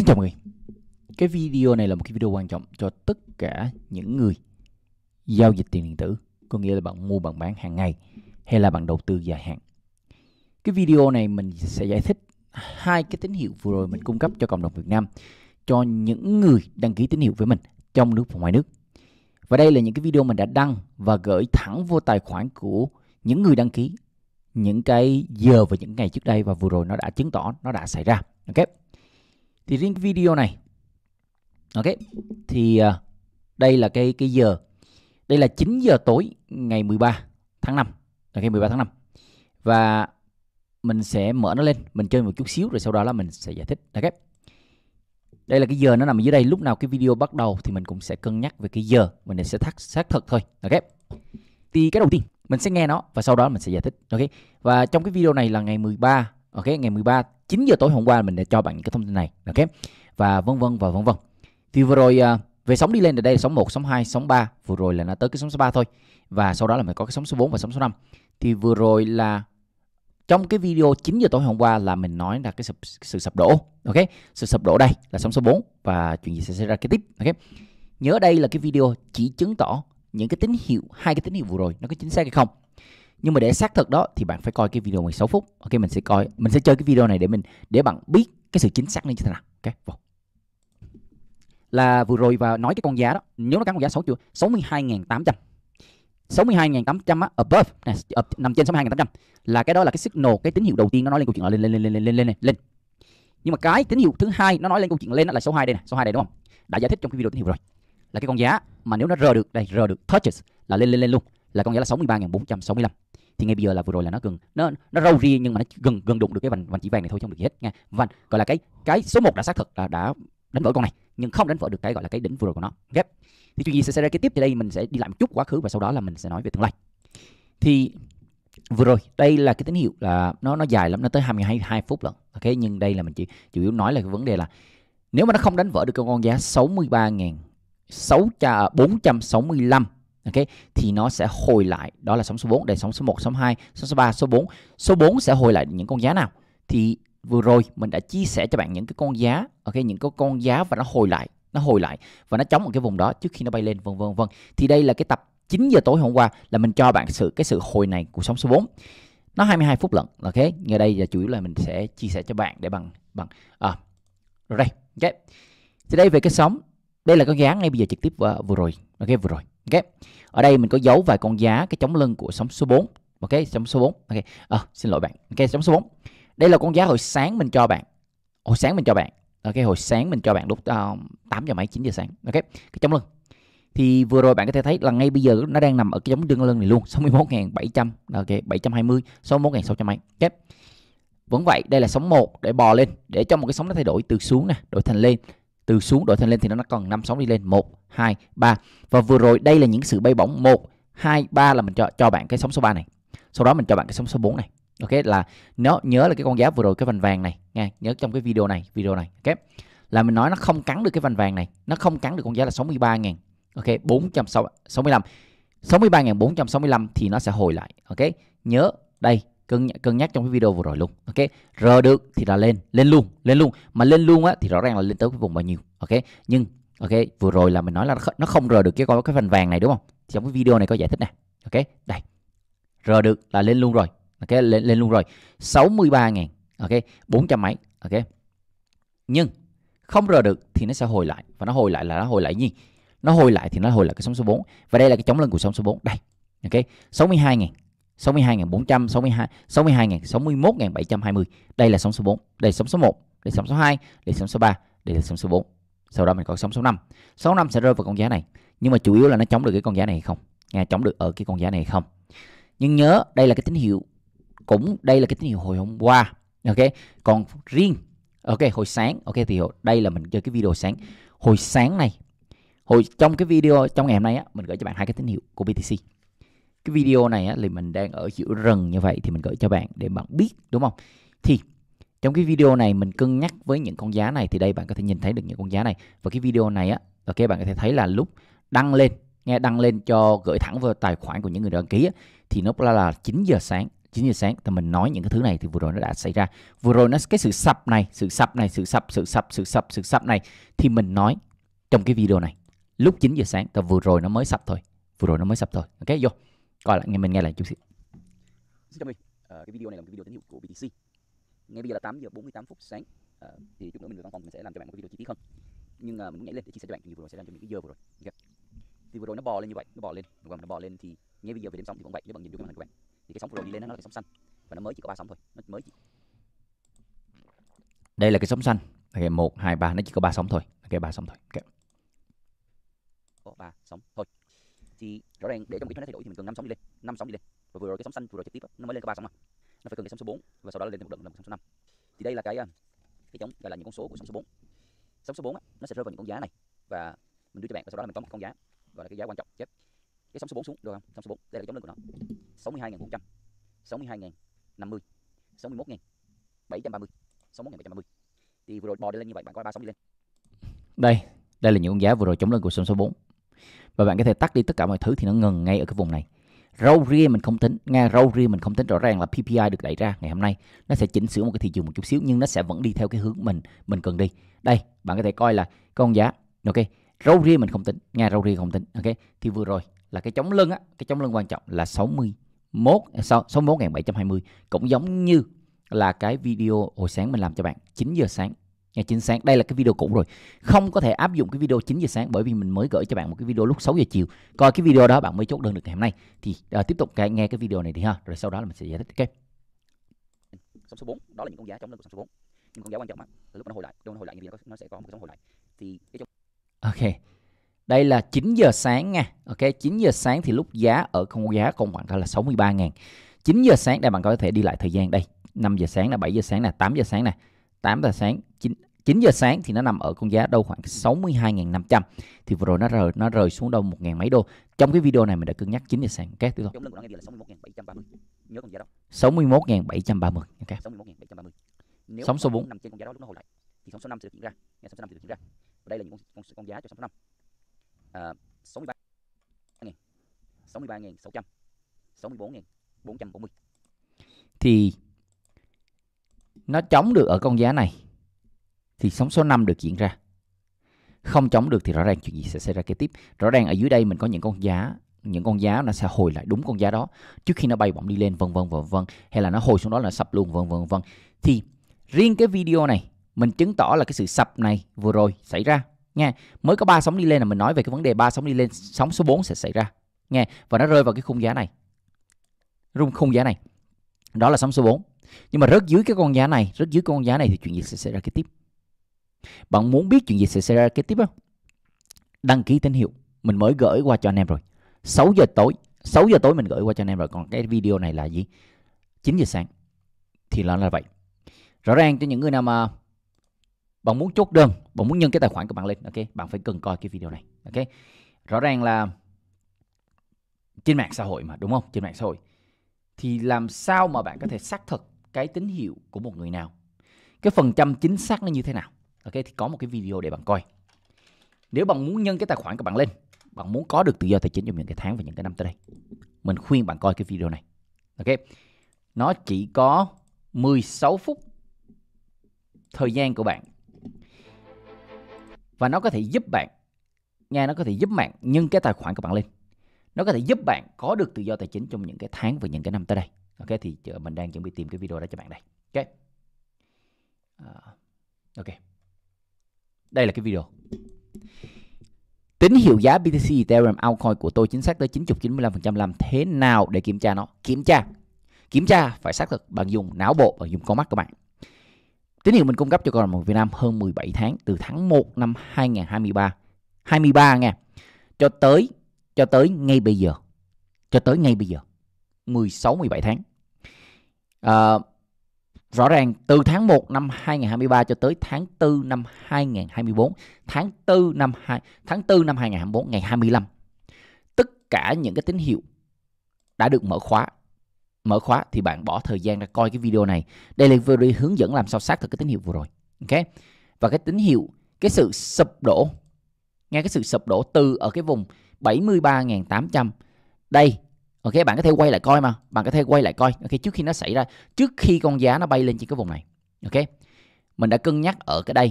Xin chào mọi người Cái video này là một cái video quan trọng cho tất cả những người giao dịch tiền điện tử Có nghĩa là bạn mua bạn bán hàng ngày hay là bạn đầu tư dài hạn Cái video này mình sẽ giải thích hai cái tín hiệu vừa rồi mình cung cấp cho cộng đồng Việt Nam Cho những người đăng ký tín hiệu với mình trong nước và ngoài nước Và đây là những cái video mình đã đăng và gửi thẳng vô tài khoản của những người đăng ký những cái giờ và những ngày trước đây và vừa rồi nó đã chứng tỏ nó đã xảy ra ok thì riêng video này ok thì uh, đây là cái cái giờ đây là 9 giờ tối ngày 13 tháng 5 là ngày 13 tháng 5 và mình sẽ mở nó lên mình chơi một chút xíu rồi sau đó là mình sẽ giải thích ok đây là cái giờ nó nằm ở dưới đây lúc nào cái video bắt đầu thì mình cũng sẽ cân nhắc về cái giờ mình sẽ thắc xác thật thôi ok thì cái đầu tiên mình sẽ nghe nó và sau đó mình sẽ giải thích ok và trong cái video này là ngày 13 ok ngày 13 9 giờ tối hôm qua mình đã cho bạn những cái thông tin này ok và vân vân và vân vân thì vừa rồi uh, về sóng đi lên ở đây sóng 1, sóng 2, sóng 3 vừa rồi là nó tới cái sóng số 3 thôi và sau đó là mình có cái sóng số 4 và sóng số 5 thì vừa rồi là trong cái video 9 giờ tối hôm qua là mình nói là cái sự, sự sập đổ ok sự sập đổ đây là sóng số 4 và chuyện gì sẽ xảy ra kế tiếp ok nhớ đây là cái video chỉ chứng tỏ những cái tín hiệu hai cái tín hiệu vừa rồi nó có chính xác hay không nhưng mà để xác thực đó thì bạn phải coi cái video 16 phút ok mình sẽ coi mình sẽ chơi cái video này để mình để bạn biết cái sự chính xác như thế nào ok vô là vừa rồi và nói cái con giá đó nếu nó cắn con giá xấu chưa 62.800 62.800 á above nè ờ, nằm trên 62.800 là cái đó là cái signal cái tín hiệu đầu tiên nó nói lên câu chuyện là lên lên lên lên lên lên lên lên nhưng mà cái tín hiệu thứ hai nó nói lên câu chuyện lên là số 2 đây nè số 2 đây đúng không đã giải thích trong cái video tín hiệu rồi là cái con giá mà nếu nó rờ được đây rờ được touches là lên lên lên luôn là con giá là 63.465 thì ngay bây giờ là vừa rồi là nó gần nó nó râu ri nhưng mà nó gần gần đụng được cái vành vành chỉ vàng này thôi không được gì hết nha và gọi là cái cái số 1 đã xác thực là đã đánh vỡ con này nhưng không đánh vỡ được cái gọi là cái đỉnh vừa rồi của nó ghép okay. thì chuyện gì sẽ xảy ra kế tiếp thì đây mình sẽ đi lại một chút quá khứ và sau đó là mình sẽ nói về tương lai thì vừa rồi đây là cái tín hiệu là nó nó dài lắm nó tới 22 phút lận ok nhưng đây là mình chỉ chủ yếu nói là cái vấn đề là nếu mà nó không đánh vỡ được con con giá 63.000 6 465 ok thì nó sẽ hồi lại đó là sóng số 4 đây sóng số 1 sóng 2 sóng số 3 số 4 số 4 sẽ hồi lại những con giá nào thì vừa rồi mình đã chia sẻ cho bạn những cái con giá ok những cái con giá và nó hồi lại nó hồi lại và nó chống một cái vùng đó trước khi nó bay lên vân vân vân thì đây là cái tập 9 giờ tối hôm qua là mình cho bạn sự cái sự hồi này của sóng số 4 nó 22 phút lận ok ngay đây là chủ yếu là mình sẽ chia sẻ cho bạn để bằng bằng à, rồi đây ok thì đây về cái sóng đây là con giá ngay bây giờ trực tiếp vừa, à, vừa rồi ok vừa rồi ok ở đây mình có giấu vài con giá cái chống lưng của sóng số 4 ok sóng số 4 ok à, xin lỗi bạn ok sóng số 4 đây là con giá hồi sáng mình cho bạn hồi sáng mình cho bạn ok hồi sáng mình cho bạn lúc uh, ờ, 8 giờ mấy 9 giờ sáng ok cái chống lưng thì vừa rồi bạn có thể thấy là ngay bây giờ nó đang nằm ở cái giống đương lưng này luôn 61.700 ok 720 61.600 mấy ok vẫn vậy đây là sóng 1 để bò lên để cho một cái sóng nó thay đổi từ xuống nè đổi thành lên từ xuống đổi thành lên thì nó còn 5 sóng đi lên 1 2 3 và vừa rồi đây là những sự bay bổng 1 2 3 là mình cho cho bạn cái sóng số 3 này. Sau đó mình cho bạn cái sóng số 4 này. Ok là nhớ nhớ là cái con giá vừa rồi cái vành vàng này nha, nhớ trong cái video này, video này. Ok. Là mình nói nó không cắn được cái vành vàng này, nó không cắn được con giá là 63.000. Ok, 465 63.465 thì nó sẽ hồi lại. Ok. Nhớ đây cân cân nhắc trong cái video vừa rồi luôn ok r được thì là lên lên luôn lên luôn mà lên luôn á thì rõ ràng là lên tới cái vùng bao nhiêu ok nhưng ok vừa rồi là mình nói là nó không r được cái con cái phần vàng này đúng không trong cái video này có giải thích nè ok đây r được là lên luôn rồi ok lên, lên luôn rồi 63.000 ok 400 mấy ok nhưng không r được thì nó sẽ hồi lại và nó hồi lại là nó hồi lại gì nó hồi lại thì nó hồi lại cái sóng số 4 và đây là cái chống lưng của sóng số 4 đây ok 62 ngàn 62.400, 62 62.000, 61.720. Đây là sóng số 4, đây là sóng số 1, đây là sóng số 2, đây là sóng số 3, đây là sóng số 4. Sau đó mình có sóng số 5. Sóng 5 sẽ rơi vào con giá này, nhưng mà chủ yếu là nó chống được cái con giá này hay không? Nghe chống được ở cái con giá này hay không? Nhưng nhớ đây là cái tín hiệu cũng đây là cái tín hiệu hồi hôm qua. Ok, còn riêng ok hồi sáng ok thì đây là mình chơi cái video sáng hồi sáng này hồi trong cái video trong ngày hôm nay á mình gửi cho bạn hai cái tín hiệu của BTC cái video này á, thì mình đang ở giữa rừng như vậy thì mình gửi cho bạn để bạn biết đúng không thì trong cái video này mình cân nhắc với những con giá này thì đây bạn có thể nhìn thấy được những con giá này và cái video này á ok bạn có thể thấy là lúc đăng lên nghe đăng lên cho gửi thẳng vào tài khoản của những người đăng ký á, thì nó là là 9 giờ sáng 9 giờ sáng thì mình nói những cái thứ này thì vừa rồi nó đã xảy ra vừa rồi nó cái sự sập này sự sập này sự sập sự sập sự sập sự sập này thì mình nói trong cái video này lúc 9 giờ sáng thì vừa rồi nó mới sập thôi vừa rồi nó mới sập thôi ok vô coi lại nghe mình nghe lại chút xíu xin chào mình à, cái video này là một cái video tín hiệu của BTC ngay bây giờ là 8 giờ 48 phút sáng à, thì chút nữa mình về văn phòng mình sẽ làm cho bạn một cái video chi tiết hơn nhưng à, mình muốn nhảy lên để chia sẻ cho bạn chuyện vừa rồi sẽ làm cho mình cái giờ vừa rồi okay. thì vừa rồi nó bò lên như vậy nó bò lên đúng nó bò lên thì ngay bây giờ về đến sóng thì cũng vậy nếu bạn nhìn được cái màn hình của bạn thì cái sóng vừa rồi đi lên nó là cái sóng xanh và nó mới chỉ có ba sóng thôi nó mới chỉ đây là cái sóng xanh ok một hai ba nó chỉ có ba sóng thôi ok ba sóng thôi ok có ba sóng thôi thì rõ ràng để trong cái nó thay đổi thì mình cần năm sóng đi lên năm sóng đi lên và vừa rồi cái sóng xanh vừa rồi trực tiếp nó mới lên có ba sóng mà nó phải cần cái sóng số 4 và sau đó lên một đợt là sóng số 5 thì đây là cái à, cái chống gọi là những con số của sóng số 4 sóng số 4 á, nó sẽ rơi vào những con giá này và mình đưa cho bạn và sau đó là mình có một con giá gọi là cái giá quan trọng chết cái sóng số 4 xuống được không sóng số 4 đây là cái chống lên của nó 62.400 62.050 61.730 61.730 thì vừa rồi bò đi lên như vậy bạn coi ba sóng đi lên đây đây là những con giá vừa rồi chống lên của sóng số 4 và bạn có thể tắt đi tất cả mọi thứ thì nó ngừng ngay ở cái vùng này râu ria mình không tính nghe râu ria mình không tính rõ ràng là PPI được đẩy ra ngày hôm nay nó sẽ chỉnh sửa một cái thị trường một chút xíu nhưng nó sẽ vẫn đi theo cái hướng mình mình cần đi đây bạn có thể coi là con giá ok râu ria mình không tính nghe râu ria không tính ok thì vừa rồi là cái chống lưng á cái chống lưng quan trọng là 61 61.720 à, cũng giống như là cái video hồi sáng mình làm cho bạn 9 giờ sáng Nha, dạ, chính xác. Đây là cái video cũ rồi. Không có thể áp dụng cái video 9 giờ sáng bởi vì mình mới gửi cho bạn một cái video lúc 6 giờ chiều. Coi cái video đó bạn mới chốt đơn được ngày hôm nay. Thì uh, tiếp tục nghe cái video này đi ha. Rồi sau đó là mình sẽ giải thích. Ok. số 4, đó là những con giá trong lên của sóng số 4. nhưng con giá quan trọng á, từ lúc nó hồi lại, lúc nó hồi lại như vậy nó sẽ có một cái sóng hồi lại. Thì cái trong... Ok. Đây là 9 giờ sáng nha. Ok, 9 giờ sáng thì lúc giá ở con giá con bạn coi là 63 ngàn 9 giờ sáng đây bạn có thể đi lại thời gian đây. 5 giờ sáng là 7 giờ sáng nè, 8 giờ sáng nè, 8 giờ sáng 9 9 giờ sáng thì nó nằm ở con giá đâu khoảng 62.500 thì vừa rồi nó rời nó rời xuống đâu 1.000 mấy đô. Trong cái video này mình đã cân nhắc 9 giờ sáng các tiếp không? 61.730. Nhớ con giá đó. 61.730 ok. 61.730. Nếu sóng số 4 nằm trên con giá đó lúc nó hồi lại thì sóng số 5 sẽ được diễn ra. nghe sóng số 5 sẽ được diễn ra. Và đây là những con, con, con giá cho sóng số 5. À, 63 000 63.600 64.440. Thì nó chống được ở con giá này thì sóng số 5 được diễn ra. Không chống được thì rõ ràng chuyện gì sẽ xảy ra kế tiếp. Rõ ràng ở dưới đây mình có những con giá những con giá nó sẽ hồi lại đúng con giá đó trước khi nó bay bổng đi lên vân vân vân vân hay là nó hồi xuống đó là sập luôn vân vân vân thì riêng cái video này mình chứng tỏ là cái sự sập này vừa rồi xảy ra nha mới có ba sóng đi lên là mình nói về cái vấn đề ba sóng đi lên sóng số 4 sẽ xảy ra nha và nó rơi vào cái khung giá này rung khung giá này đó là sóng số 4 nhưng mà rớt dưới cái con giá này rớt dưới con giá này thì chuyện gì sẽ xảy ra kế tiếp bạn muốn biết chuyện gì sẽ xảy ra kế tiếp không đăng ký tín hiệu mình mới gửi qua cho anh em rồi 6 giờ tối 6 giờ tối mình gửi qua cho anh em rồi còn cái video này là gì 9 giờ sáng thì là là vậy rõ ràng cho những người nào mà bạn muốn chốt đơn bạn muốn nhân cái tài khoản của bạn lên ok bạn phải cần coi cái video này ok rõ ràng là trên mạng xã hội mà đúng không trên mạng xã hội thì làm sao mà bạn có thể xác thực cái tín hiệu của một người nào cái phần trăm chính xác nó như thế nào ok thì có một cái video để bạn coi nếu bạn muốn nhân cái tài khoản của bạn lên bạn muốn có được tự do tài chính trong những cái tháng và những cái năm tới đây mình khuyên bạn coi cái video này ok nó chỉ có 16 phút thời gian của bạn và nó có thể giúp bạn nghe nó có thể giúp bạn nhân cái tài khoản của bạn lên nó có thể giúp bạn có được tự do tài chính trong những cái tháng và những cái năm tới đây ok thì mình đang chuẩn bị tìm cái video đó cho bạn đây ok uh, ok đây là cái video Tín hiệu giá BTC Ethereum altcoin của tôi chính xác tới 90 95% làm thế nào để kiểm tra nó? Kiểm tra. Kiểm tra phải xác thực bằng dùng não bộ và dùng con mắt các bạn. Tín hiệu mình cung cấp cho cộng đồng Việt Nam hơn 17 tháng từ tháng 1 năm 2023 23 nha cho tới cho tới ngay bây giờ. Cho tới ngay bây giờ. 16 17 tháng à, rõ ràng từ tháng 1 năm 2023 cho tới tháng 4 năm 2024 tháng 4 năm 2 tháng 4 năm 2024 ngày 25 tất cả những cái tín hiệu đã được mở khóa mở khóa thì bạn bỏ thời gian ra coi cái video này đây là video hướng dẫn làm sao xác thực cái tín hiệu vừa rồi ok và cái tín hiệu cái sự sụp đổ nghe cái sự sụp đổ từ ở cái vùng 73.800 đây ok bạn có thể quay lại coi mà bạn có thể quay lại coi ok trước khi nó xảy ra trước khi con giá nó bay lên trên cái vùng này ok mình đã cân nhắc ở cái đây